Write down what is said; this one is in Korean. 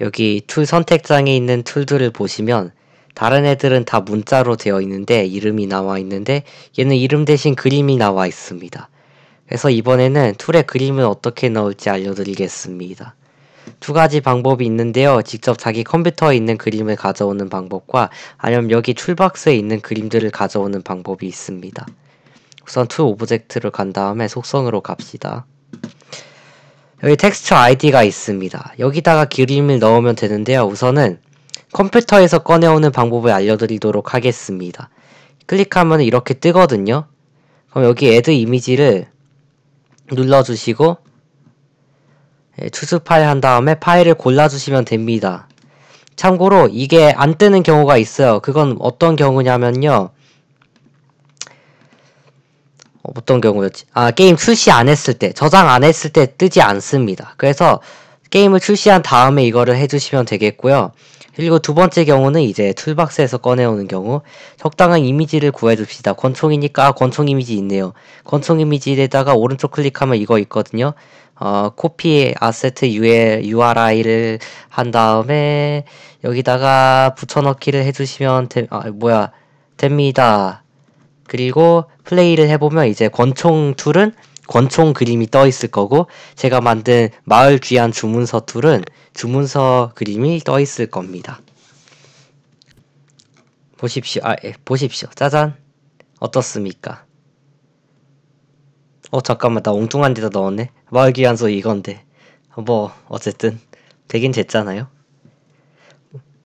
여기 툴 선택장에 있는 툴들을 보시면 다른 애들은 다 문자로 되어 있는데 이름이 나와 있는데 얘는 이름 대신 그림이 나와 있습니다. 그래서 이번에는 툴에 그림을 어떻게 넣을지 알려드리겠습니다. 두 가지 방법이 있는데요. 직접 자기 컴퓨터에 있는 그림을 가져오는 방법과 아니면 여기 툴박스에 있는 그림들을 가져오는 방법이 있습니다. 우선 툴 오브젝트를 간 다음에 속성으로 갑시다. 여기 텍스처 아이디가 있습니다. 여기다가 그림을 넣으면 되는데요. 우선은 컴퓨터에서 꺼내오는 방법을 알려드리도록 하겠습니다. 클릭하면 이렇게 뜨거든요. 그럼 여기 add 이미지를 눌러주시고 예, 추수 파일 한 다음에 파일을 골라주시면 됩니다. 참고로 이게 안 뜨는 경우가 있어요. 그건 어떤 경우냐면요. 어떤 경우였지? 아, 게임 출시 안 했을 때, 저장 안 했을 때 뜨지 않습니다. 그래서 게임을 출시한 다음에 이거를 해주시면 되겠고요. 그리고 두 번째 경우는 이제 툴박스에서 꺼내오는 경우 적당한 이미지를 구해줍시다. 권총이니까 아, 권총 이미지 있네요. 권총 이미지에다가 오른쪽 클릭하면 이거 있거든요. 어, copy asset URI를 한 다음에 여기다가 붙여넣기를 해주시면 되, 아, 뭐야 됩니다. 그리고 플레이를 해보면 이제 권총 툴은 권총 그림이 떠 있을 거고 제가 만든 마을 귀한 주문서 툴은 주문서 그림이 떠 있을 겁니다. 보십시오. 아, 예, 보십시오. 짜잔. 어떻습니까? 어, 잠깐만. 나 엉뚱한 데다 넣었네. 마을 귀한서 이건데. 뭐, 어쨌든. 되긴 됐잖아요.